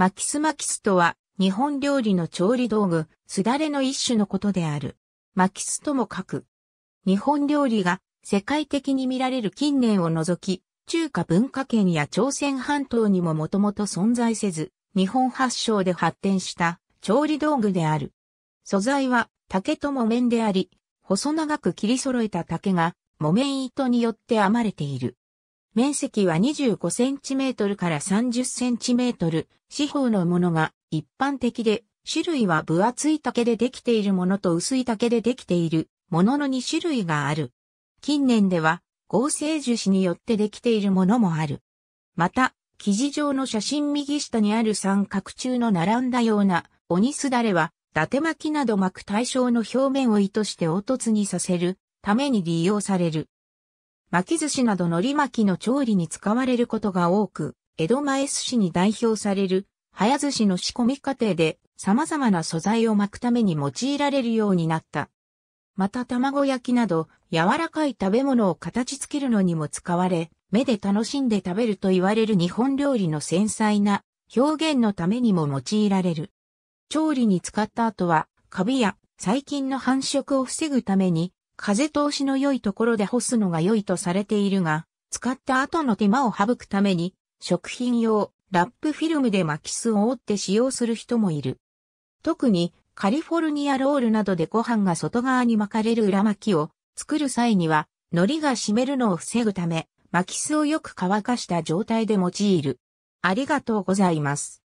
マキスマキスとは、日本料理の調理道具、すだれの一種のことである。マキスとも書く。日本料理が世界的に見られる近年を除き、中華文化圏や朝鮮半島にももともと存在せず、日本発祥で発展した調理道具である。素材は竹と木綿であり、細長く切り揃えた竹が木綿糸によって編まれている。面積は 25cm から 30cm 四方のものが一般的で、種類は分厚い竹でできているものと薄い竹でできているものの2種類がある。近年では合成樹脂によってできているものもある。また、記事上の写真右下にある三角柱の並んだような鬼すだれは、伊達巻きなど巻く対象の表面を意図して凹凸にさせるために利用される。巻き寿司など海苔巻きの調理に使われることが多く、江戸前寿司に代表される、早寿司の仕込み過程で様々な素材を巻くために用いられるようになった。また卵焼きなど柔らかい食べ物を形付けるのにも使われ、目で楽しんで食べると言われる日本料理の繊細な表現のためにも用いられる。調理に使った後は、カビや細菌の繁殖を防ぐために風通しの良いところで干すのが良いとされているが、使った後の手間を省くために、食品用、ラップフィルムで巻き巣を折って使用する人もいる。特に、カリフォルニアロールなどでご飯が外側に巻かれる裏巻きを作る際には、海苔が湿るのを防ぐため、巻き巣をよく乾かした状態で用いる。ありがとうございます。